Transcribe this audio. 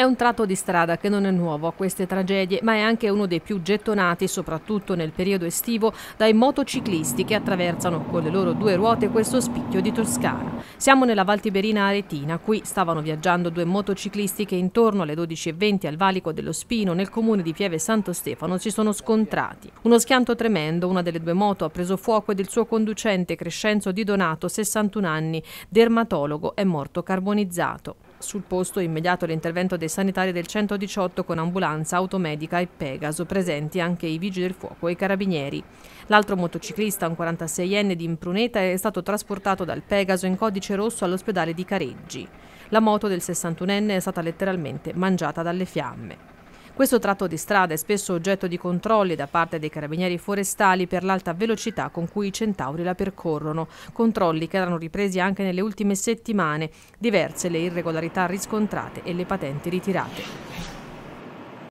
È un tratto di strada che non è nuovo a queste tragedie, ma è anche uno dei più gettonati, soprattutto nel periodo estivo, dai motociclisti che attraversano con le loro due ruote questo spicchio di Toscana. Siamo nella Val Tiberina Aretina, qui stavano viaggiando due motociclisti che intorno alle 12.20 al valico dello Spino, nel comune di Pieve Santo Stefano, si sono scontrati. Uno schianto tremendo, una delle due moto ha preso fuoco ed il suo conducente, Crescenzo Di Donato, 61 anni, dermatologo, è morto carbonizzato. Sul posto è immediato l'intervento dei sanitari del 118 con ambulanza, automedica e Pegaso, presenti anche i vigili del fuoco e i carabinieri. L'altro motociclista, un 46enne di Impruneta, è stato trasportato dal Pegaso in codice rosso all'ospedale di Careggi. La moto del 61enne è stata letteralmente mangiata dalle fiamme. Questo tratto di strada è spesso oggetto di controlli da parte dei carabinieri forestali per l'alta velocità con cui i centauri la percorrono, controlli che erano ripresi anche nelle ultime settimane, diverse le irregolarità riscontrate e le patenti ritirate.